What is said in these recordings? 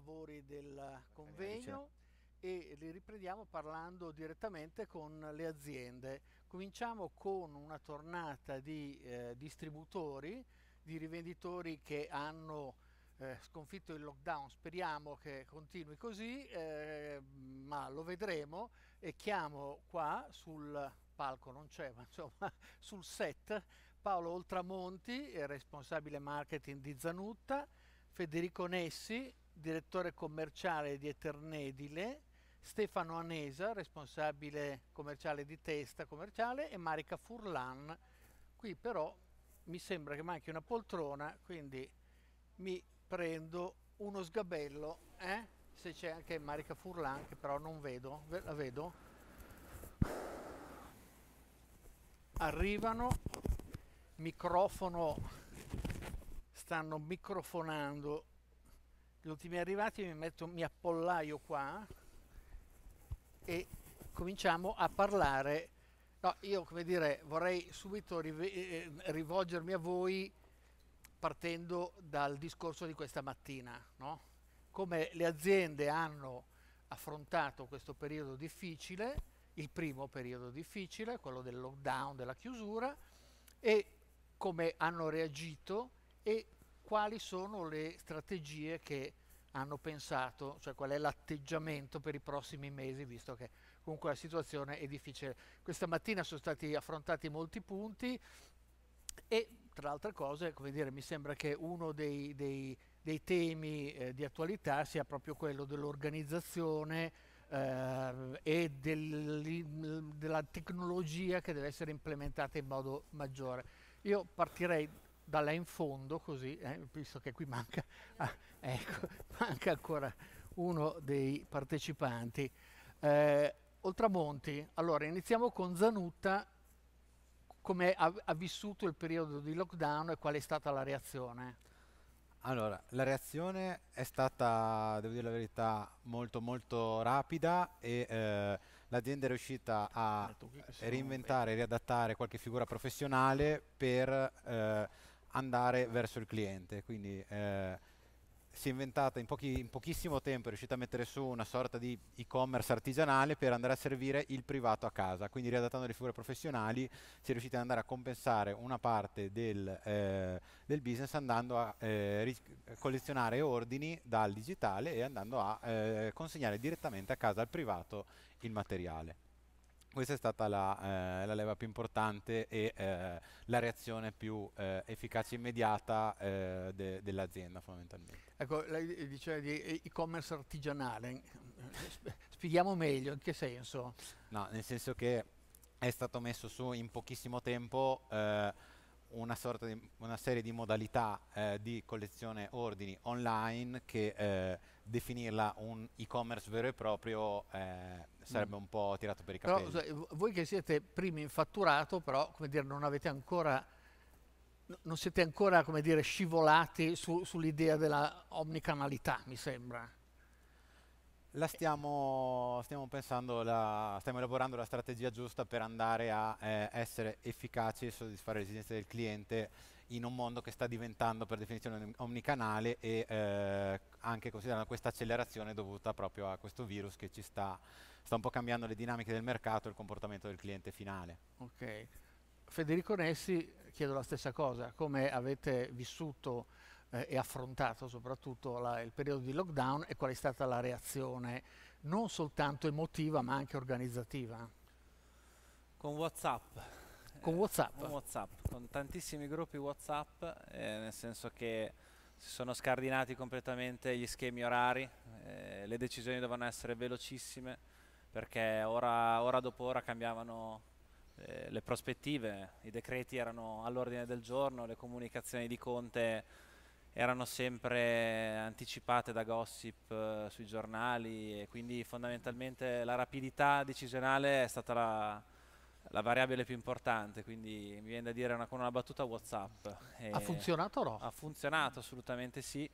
lavori del convegno eh, certo. e li riprendiamo parlando direttamente con le aziende. Cominciamo con una tornata di eh, distributori, di rivenditori che hanno eh, sconfitto il lockdown, speriamo che continui così, eh, ma lo vedremo e chiamo qua sul palco, non c'è, ma insomma sul set Paolo Oltramonti, responsabile marketing di Zanutta, Federico Nessi, direttore commerciale di Eternedile, Stefano Anesa, responsabile commerciale di Testa Commerciale e Marica Furlan. Qui però mi sembra che manchi una poltrona, quindi mi prendo uno sgabello, eh? se c'è anche Marica Furlan, che però non vedo, la vedo. Arrivano, microfono, stanno microfonando gli ultimi arrivati mi metto mi appollaio qua e cominciamo a parlare no io come dire vorrei subito eh, eh, rivolgermi a voi partendo dal discorso di questa mattina no? come le aziende hanno affrontato questo periodo difficile il primo periodo difficile quello del lockdown della chiusura e come hanno reagito e quali sono le strategie che hanno pensato, cioè qual è l'atteggiamento per i prossimi mesi, visto che comunque la situazione è difficile. Questa mattina sono stati affrontati molti punti e tra altre cose, dire, mi sembra che uno dei, dei, dei temi eh, di attualità sia proprio quello dell'organizzazione eh, e del, della tecnologia che deve essere implementata in modo maggiore. Io partirei da là in fondo così, eh, visto che qui manca, ah, ecco, manca ancora uno dei partecipanti. Eh, Oltramonti, allora iniziamo con Zanutta, come ha, ha, vissuto il periodo di lockdown e qual è stata la reazione? Allora, la reazione è stata, devo dire la verità, molto molto rapida e eh, l'azienda è riuscita a reinventare, riadattare qualche figura professionale per... Eh, andare verso il cliente. Quindi eh, si è inventata in, pochi, in, pochissimo tempo, è riuscita a mettere su una sorta di e-commerce artigianale per andare a servire il privato a casa. Quindi riadattando le figure professionali si è riuscita ad andare a compensare una parte del, eh, del business andando a eh, collezionare ordini dal digitale e andando a eh, consegnare direttamente a casa al privato il materiale questa è stata la, eh, la, leva più importante e eh, la reazione più eh, efficace e immediata eh, de dell'azienda fondamentalmente. Ecco, lei diceva di e-commerce artigianale, spieghiamo meglio in che senso? No, nel senso che è stato messo su in pochissimo tempo eh, una, di, una, serie di modalità eh, di collezione ordini online che definirla un e-commerce vero e proprio eh, sarebbe mm. un po' tirato per i capelli. Però, voi che siete primi in fatturato, però come dire, non avete ancora non siete ancora come dire, scivolati su, sull'idea della omnicanalità, mi sembra. La stiamo, stiamo, pensando, la, stiamo elaborando la strategia giusta per andare a eh, essere efficaci e soddisfare le esigenze del cliente in un mondo che sta diventando per definizione omnicanale e eh, anche considerando questa accelerazione dovuta proprio a questo virus che ci sta, sta un po' cambiando le dinamiche del mercato e il comportamento del cliente finale. Ok. Federico Nessi, chiedo la stessa cosa, come avete vissuto eh, e affrontato soprattutto la, il periodo di lockdown e qual è stata la reazione non soltanto emotiva ma anche organizzativa? Con Whatsapp. Con eh, Whatsapp? Eh, con Whatsapp, con tantissimi gruppi Whatsapp, eh, nel senso che si sono scardinati completamente gli schemi orari, eh, le decisioni dovevano essere velocissime perché ora, ora dopo ora cambiavano eh, le prospettive, i decreti erano all'ordine del giorno, le comunicazioni di Conte erano sempre anticipate da gossip eh, sui giornali e quindi fondamentalmente la rapidità decisionale è stata la, la variabile più importante, quindi mi viene da dire una, con una battuta Whatsapp. E ha funzionato o no? Ha funzionato assolutamente sì,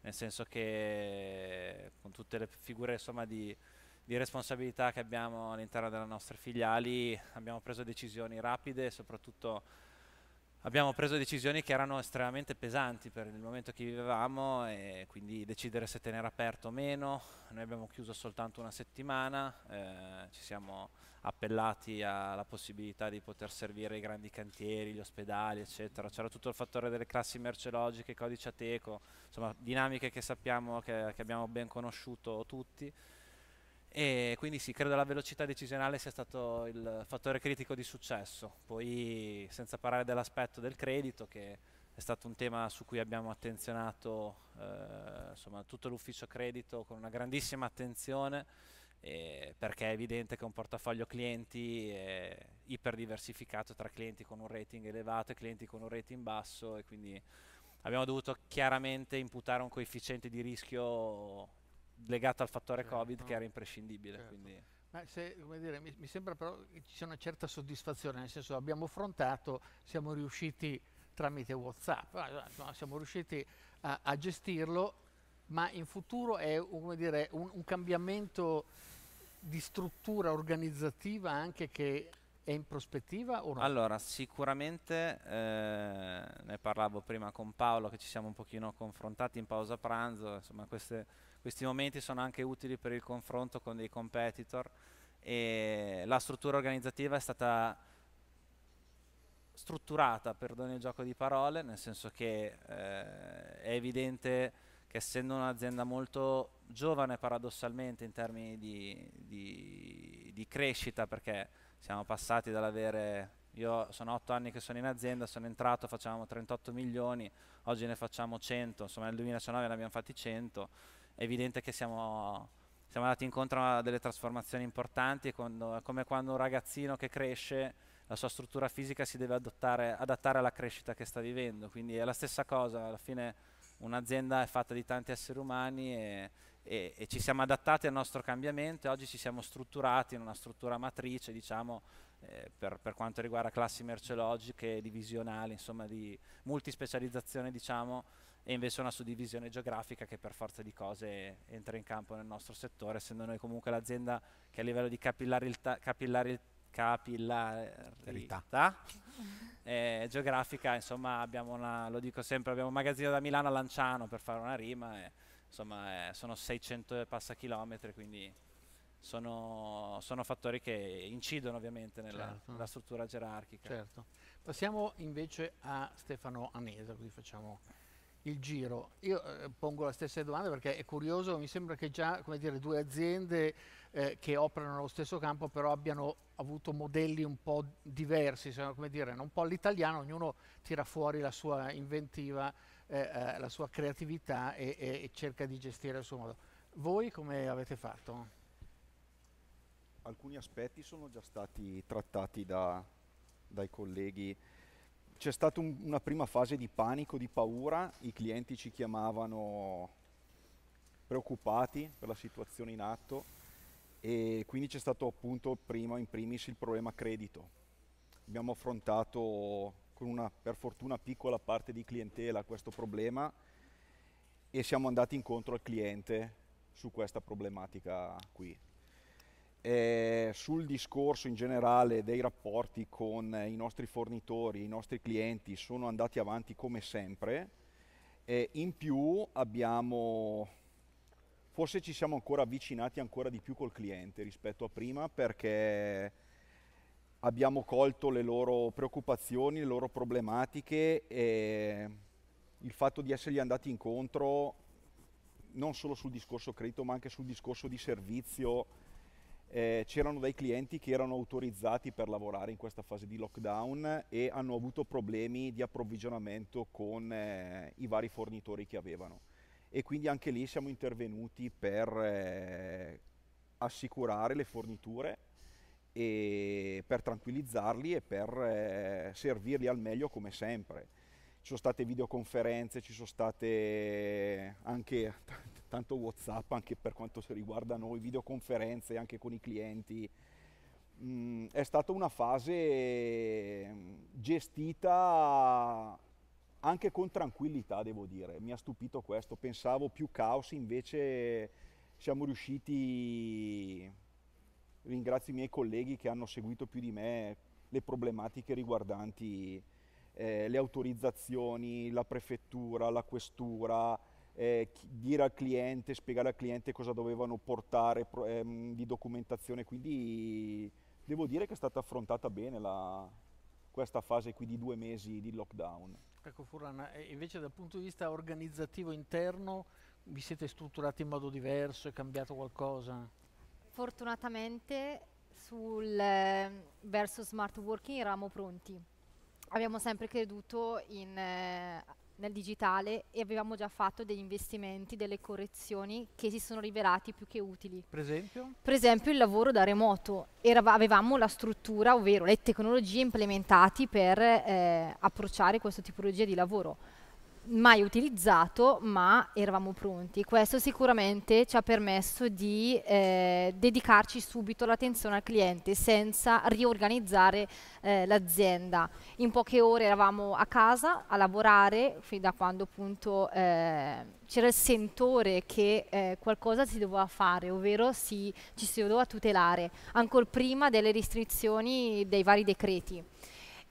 nel senso che con tutte le figure insomma, di, di responsabilità che abbiamo all'interno delle nostre filiali abbiamo preso decisioni rapide e soprattutto abbiamo preso decisioni che erano estremamente pesanti per il momento che vivevamo e quindi decidere se tenere aperto o meno. Noi abbiamo chiuso soltanto una settimana, eh, ci siamo appellati alla possibilità di poter servire i grandi cantieri, gli ospedali, eccetera. C'era tutto il fattore delle classi merceologiche, codice ateco, insomma dinamiche che sappiamo, che, che abbiamo ben conosciuto tutti. E quindi sì, credo la velocità decisionale sia stato il fattore critico di successo. Poi senza parlare dell'aspetto del credito che è stato un tema su cui abbiamo attenzionato eh, insomma, tutto l'ufficio credito con una grandissima attenzione eh, perché è evidente che un portafoglio clienti è iper diversificato tra clienti con un rating elevato e clienti con un rating basso e quindi abbiamo dovuto chiaramente imputare un coefficiente di rischio legato al fattore certo. Covid che era imprescindibile. Certo. Quindi... Se, dire, mi, mi, sembra però che ci sia una certa soddisfazione, nel senso abbiamo affrontato, siamo riusciti tramite Whatsapp, eh, siamo riusciti a, a, gestirlo, ma in futuro è dire, un, un cambiamento di struttura organizzativa anche che è in prospettiva o no? Allora, sicuramente eh, ne parlavo prima con Paolo che ci siamo un pochino confrontati in pausa pranzo, insomma queste questi momenti sono anche utili per il confronto con dei competitor e la struttura organizzativa è stata strutturata, perdone il gioco di parole, nel senso che eh, è evidente che essendo un'azienda molto giovane paradossalmente in termini di, di, di crescita, perché siamo passati dall'avere io sono otto anni che sono in azienda, sono entrato, facevamo 38 milioni, oggi ne facciamo 100, insomma nel 2019 ne abbiamo fatti 100 è evidente che siamo, siamo andati incontro a delle trasformazioni importanti, quando, è come quando un ragazzino che cresce, la sua struttura fisica si deve adottare, adattare alla crescita che sta vivendo, quindi è la stessa cosa, alla fine un'azienda è fatta di tanti esseri umani e, e, e, ci siamo adattati al nostro cambiamento e oggi ci siamo strutturati in una struttura matrice, diciamo, eh, per, per, quanto riguarda classi merceologiche, divisionali, insomma di multispecializzazione, diciamo, e invece una suddivisione geografica che per forza di cose entra in campo nel nostro settore, essendo noi comunque l'azienda che a livello di capillarità, capillarità eh, geografica, insomma, una, lo dico sempre, abbiamo un magazzino da Milano a Lanciano per fare una rima, e, insomma, eh, sono 600 e passa chilometri, quindi sono, sono, fattori che incidono ovviamente nella, certo. nella struttura gerarchica. Certo. Passiamo invece a Stefano Anesa, così facciamo il giro. Io eh, pongo la stessa domanda perché è curioso, mi sembra che già dire, due aziende eh, che operano nello stesso campo però abbiano avuto modelli un po' diversi, cioè, come dire, un po' all'italiano, ognuno tira fuori la sua inventiva, eh, eh, la sua creatività e, e, e cerca di gestire il suo modo. Voi come avete fatto? Alcuni aspetti sono già stati trattati da, dai colleghi c'è stata un, una prima fase di panico, di paura, i clienti ci chiamavano preoccupati per la situazione in atto e quindi c'è stato appunto prima in primis il problema credito. Abbiamo affrontato con una per fortuna piccola parte di clientela questo problema e siamo andati incontro al cliente su questa problematica qui eh, sul discorso in generale dei rapporti con eh, i nostri fornitori, i nostri clienti sono andati avanti come sempre. Eh, in più abbiamo, forse ci siamo ancora avvicinati ancora di più col cliente rispetto a prima perché abbiamo colto le loro preoccupazioni, le loro problematiche e il fatto di essergli andati incontro non solo sul discorso credito ma anche sul discorso di servizio eh, c'erano dei clienti che erano autorizzati per lavorare in questa fase di lockdown e hanno avuto problemi di approvvigionamento con eh, i vari fornitori che avevano e quindi anche lì siamo intervenuti per eh, assicurare le forniture e per tranquillizzarli e per eh, servirli al meglio come sempre. Ci sono state videoconferenze, ci sono state anche tanto WhatsApp anche per quanto riguarda noi, videoconferenze anche con i clienti. Mm, è stata una fase mm, gestita anche con tranquillità, devo dire. Mi ha stupito questo, pensavo più caos, invece siamo riusciti, ringrazio i miei colleghi che hanno seguito più di me le problematiche riguardanti eh, le autorizzazioni, la prefettura, la questura, eh, dire al cliente, spiegare al cliente cosa dovevano portare ehm, di documentazione, quindi devo dire che è stata affrontata bene la, questa fase qui di due mesi di lockdown. Ecco Furlana, eh, invece dal punto di vista organizzativo interno vi siete strutturati in modo diverso, è cambiato qualcosa? Fortunatamente sul ehm, verso smart working eravamo pronti. Abbiamo sempre creduto in eh, nel digitale e avevamo già fatto degli investimenti, delle correzioni che si sono rivelati più che utili. Per esempio? Per esempio il lavoro da remoto. Era, avevamo la struttura, ovvero le tecnologie implementate per eh, approcciare questa tipologia di lavoro mai utilizzato, ma eravamo pronti. Questo sicuramente ci ha permesso di eh, dedicarci subito l'attenzione al cliente senza riorganizzare eh, l'azienda. In poche ore eravamo a casa a lavorare, fin da quando appunto eh, c'era il sentore che eh, qualcosa si doveva fare, ovvero si, ci si doveva tutelare, ancora prima delle restrizioni dei vari decreti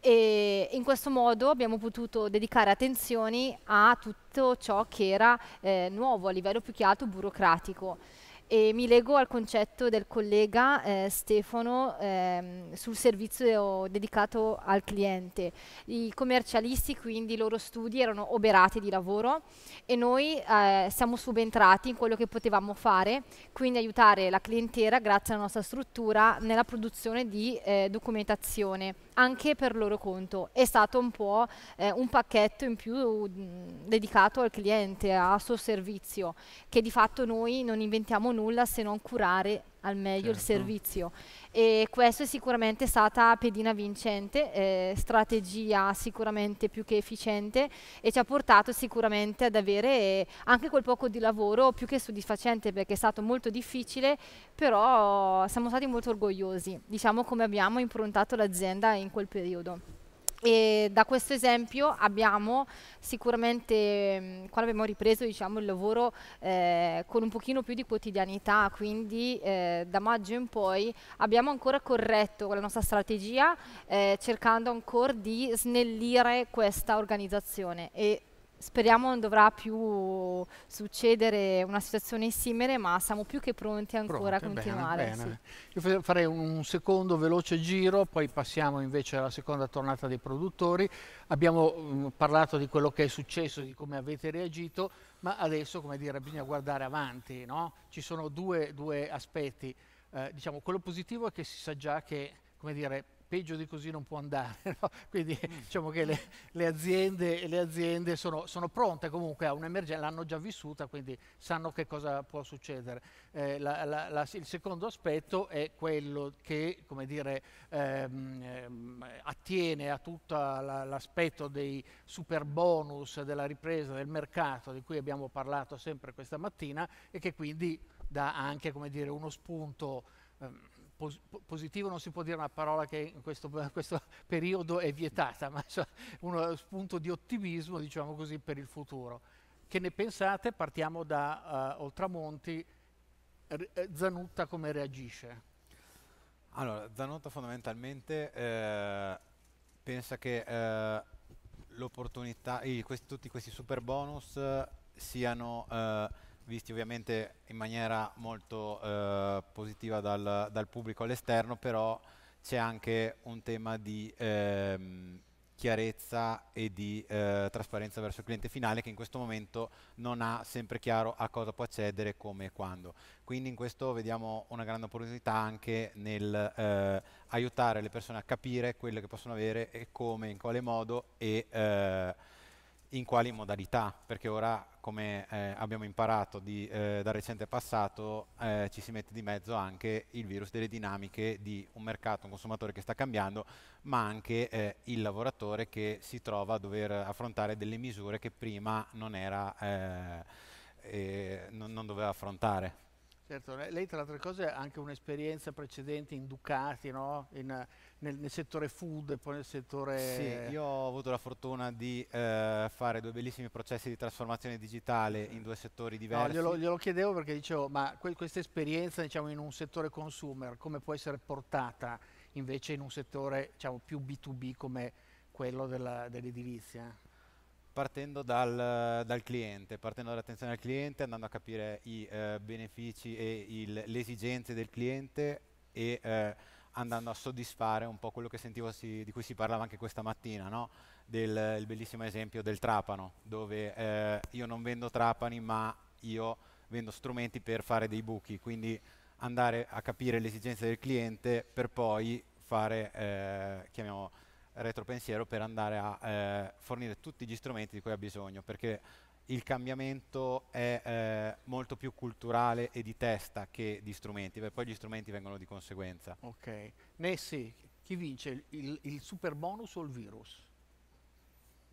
e in questo modo abbiamo potuto dedicare attenzioni a tutto ciò che era eh, nuovo a livello più che altro burocratico e mi leggo al concetto del collega eh, Stefano ehm, sul servizio dedicato al cliente. I commercialisti quindi i loro studi erano oberati di lavoro e noi eh, siamo subentrati in quello che potevamo fare, quindi aiutare la clientela grazie alla nostra struttura nella produzione di eh, documentazione anche per loro conto. È stato un po' eh, un pacchetto in più mh, dedicato al cliente, al suo servizio, che di fatto noi non inventiamo noi nulla se non curare al meglio certo. il servizio e questo è sicuramente stata pedina vincente, eh, strategia sicuramente più che efficiente e ci ha portato sicuramente ad avere eh, anche quel poco di lavoro più che soddisfacente perché è stato molto difficile, però siamo stati molto orgogliosi, diciamo come abbiamo improntato l'azienda in quel periodo. E da questo esempio abbiamo sicuramente, mm, qua abbiamo ripreso diciamo, il lavoro eh, con un pochino più di quotidianità, quindi eh, da maggio in poi abbiamo ancora corretto la nostra strategia eh, cercando ancora di snellire questa organizzazione e Speriamo non dovrà più succedere una situazione simile, ma siamo più che pronti ancora Pronte, a continuare. Bene, bene. Sì. Io farei un secondo veloce giro, poi passiamo invece alla seconda tornata dei produttori. Abbiamo mh, mm, parlato di quello che è successo, di come avete reagito, ma adesso dire, bisogna guardare avanti. No? Ci sono due, due aspetti. Eh, diciamo, quello positivo è che si sa già che dire, peggio di così non può andare. No? Quindi diciamo che le, le aziende, le aziende sono, sono, pronte comunque a un'emergenza, l'hanno già vissuta, quindi sanno che cosa può succedere. Eh, la, la, la, il secondo aspetto è quello che dire, ehm, ehm, attiene a tutto l'aspetto dei super bonus, della ripresa del mercato di cui abbiamo parlato sempre questa mattina e che quindi dà anche dire, uno spunto ehm, pos- positivo non si può dire una parola che in questo, questo periodo è vietata, ma cioè, uno spunto di ottimismo, diciamo così, per il futuro. Che ne pensate? Partiamo da uh, Oltramonti. R- eh, Zanutta come reagisce? Allora, Zanotto fondamentalmente eh, pensa che eh, l'opportunità, i, questi, tutti questi super bonus eh, siano eh, visti ovviamente in maniera molto eh, positiva dal, dal, pubblico all'esterno, però c'è anche un tema di ehm, chiarezza e di eh, trasparenza verso il cliente finale che in questo momento non ha sempre chiaro a cosa può accedere, come e quando. Quindi in questo vediamo una grande opportunità anche nel eh, aiutare le persone a capire quello che possono avere e come, in quale modo e eh, in quali modalità, perché ora come eh, abbiamo imparato di, eh, dal recente passato eh, ci si mette di mezzo anche il virus delle dinamiche di un mercato, un consumatore che sta cambiando, ma anche eh, il lavoratore che si trova a dover affrontare delle misure che prima non, era, eh, non, non doveva affrontare. Certo, lei tra le altre cose ha anche un'esperienza precedente in Ducati, no? in, nel, nel, settore food e poi nel settore... Sì, io ho avuto la fortuna di eh, fare due bellissimi processi di trasformazione digitale in due settori diversi. No, glielo, glielo chiedevo perché dicevo, ma que questa esperienza diciamo, in un settore consumer come può essere portata invece in un settore diciamo, più B2B come quello dell'edilizia? Dell partendo dal, dal cliente, partendo dall'attenzione al cliente, andando a capire i eh, benefici e il, le esigenze del cliente e eh, andando a soddisfare un po' quello che sentivo si, di cui si parlava anche questa mattina, no? del il bellissimo esempio del trapano, dove eh, io non vendo trapani ma io vendo strumenti per fare dei buchi, quindi andare a capire le esigenze del cliente per poi fare, eh, chiamiamo, retropensiero per andare a eh, fornire tutti gli strumenti di cui ha bisogno, perché il cambiamento è eh, molto più culturale e di testa che di strumenti, perché poi gli strumenti vengono di conseguenza. Ok. Nessi, chi vince, il, il super bonus o il virus?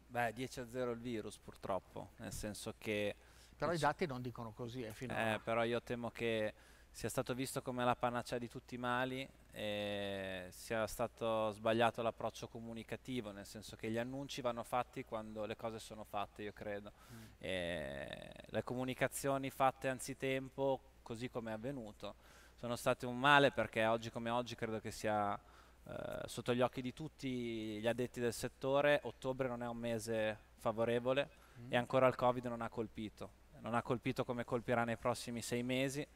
Beh, 10 a 0 il virus purtroppo, nel senso che... Però i dati non dicono così, eh, finora. Eh, però io temo che sia stato visto come la panacea di tutti i mali, eh, sia stato sbagliato l'approccio comunicativo, nel senso che gli annunci vanno fatti quando le cose sono fatte, io credo. Mm. Eh, le comunicazioni fatte anzitempo, così come è avvenuto, sono state un male perché oggi come oggi credo che sia eh, sotto gli occhi di tutti gli addetti del settore, ottobre non è un mese favorevole mm. e ancora il Covid non ha colpito, non ha colpito come colpirà nei prossimi sei mesi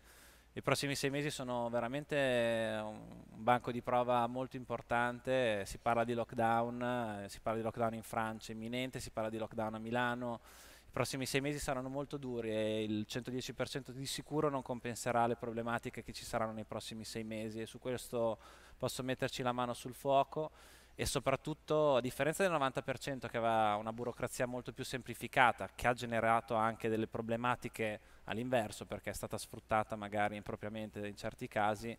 i prossimi sei mesi sono veramente eh, un banco di prova molto importante, si parla di lockdown, eh, si parla di lockdown in Francia imminente, si parla di lockdown a Milano, i prossimi sei mesi saranno molto duri e il 110% di sicuro non compenserà le problematiche che ci saranno nei prossimi sei mesi e su questo posso metterci la mano sul fuoco e soprattutto a differenza del 90% che aveva una burocrazia molto più semplificata, che ha generato anche delle problematiche all'inverso perché è stata sfruttata magari impropriamente in certi casi,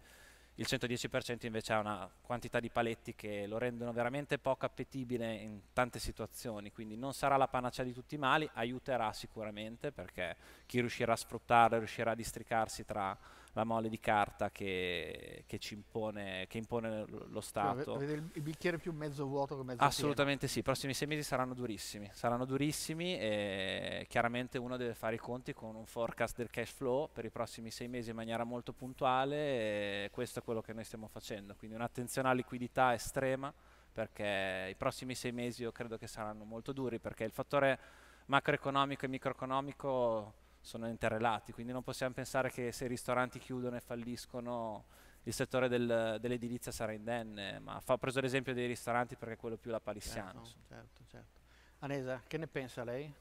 il 110% invece ha una quantità di paletti che lo rendono veramente poco appetibile in tante situazioni, quindi non sarà la panacea di tutti i mali, aiuterà sicuramente perché chi riuscirà a sfruttarlo riuscirà a districarsi tra la mole di carta che, che ci impone, che impone lo cioè, Stato. Avete il, il bicchiere più mezzo vuoto che mezzo pieno. Assolutamente sì, i prossimi sei mesi saranno durissimi, saranno durissimi e chiaramente uno deve fare i conti con un forecast del cash flow per i prossimi sei mesi in maniera molto puntuale e questo è quello che noi stiamo facendo, quindi un'attenzione alla liquidità estrema perché i prossimi sei mesi io credo che saranno molto duri perché il fattore macroeconomico e microeconomico sono interrelati, quindi non possiamo pensare che se i ristoranti chiudono e falliscono il settore del, dell'edilizia sarà indenne, ma ho preso l'esempio dei ristoranti perché è quello più la palissiano. Certo, certo, certo. Anesa, che ne pensa lei?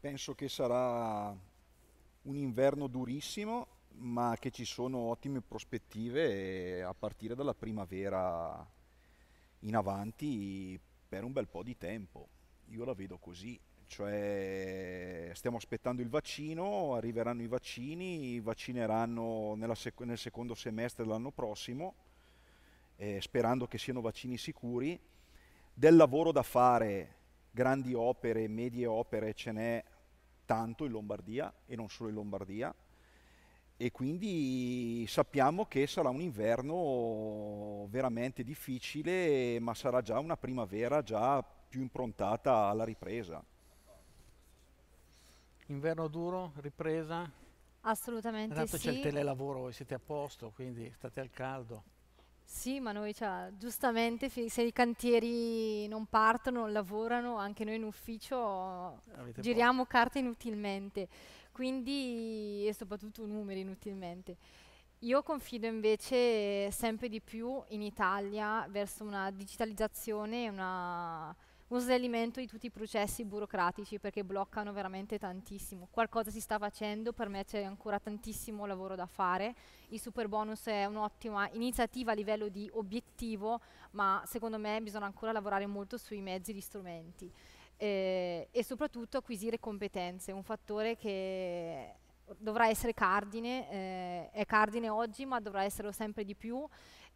Penso che sarà un inverno durissimo, ma che ci sono ottime prospettive a partire dalla primavera in avanti per un bel po' di tempo. Io la vedo così cioè stiamo aspettando il vaccino, arriveranno i vaccini, vaccineranno sec- nel secondo semestre dell'anno prossimo, eh, sperando che siano vaccini sicuri. Del lavoro da fare, grandi opere, medie opere, ce n'è tanto in Lombardia e non solo in Lombardia e quindi sappiamo che sarà un inverno veramente difficile, ma sarà già una primavera già più improntata alla ripresa. Inverno duro, ripresa? Assolutamente Tanto sì. c'è il telelavoro, siete a posto, quindi state al caldo. Sì, ma noi cioè, giustamente se i cantieri non partono, lavorano, anche noi in ufficio Avete giriamo posto. carte inutilmente, quindi e soprattutto numeri inutilmente. Io confido invece sempre di più in Italia verso una digitalizzazione e una un snellimento di tutti i processi burocratici perché bloccano veramente tantissimo. Qualcosa si sta facendo, per me c'è ancora tantissimo lavoro da fare. Il super bonus è un'ottima iniziativa a livello di obiettivo, ma secondo me bisogna ancora lavorare molto sui mezzi e gli strumenti. Eh, e soprattutto acquisire competenze, un fattore che dovrà essere cardine, eh, è cardine oggi ma dovrà esserlo sempre di più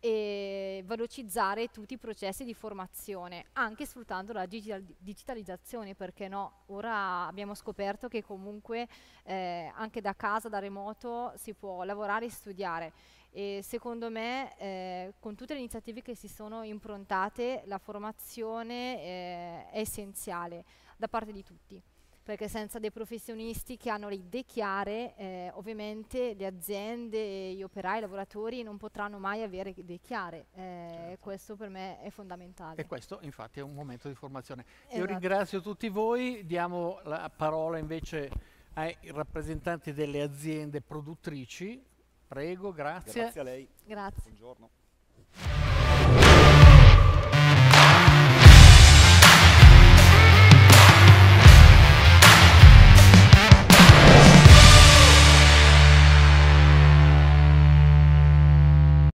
e velocizzare tutti i processi di formazione, anche sfruttando la digital digitalizzazione, perché no? Ora abbiamo scoperto che comunque eh, anche da casa, da remoto, si può lavorare e studiare. E secondo me, eh, con tutte le iniziative che si sono improntate, la formazione eh, è essenziale da parte di tutti perché senza dei professionisti che hanno le idee chiare, eh, ovviamente le aziende, gli operai, i lavoratori non potranno mai avere idee chiare. Eh, certo. Questo per me è fondamentale. E questo infatti è un momento di formazione. Esatto. Io ringrazio tutti voi, diamo la parola invece ai rappresentanti delle aziende produttrici. Prego, grazie. Grazie a lei. Grazie. Buongiorno.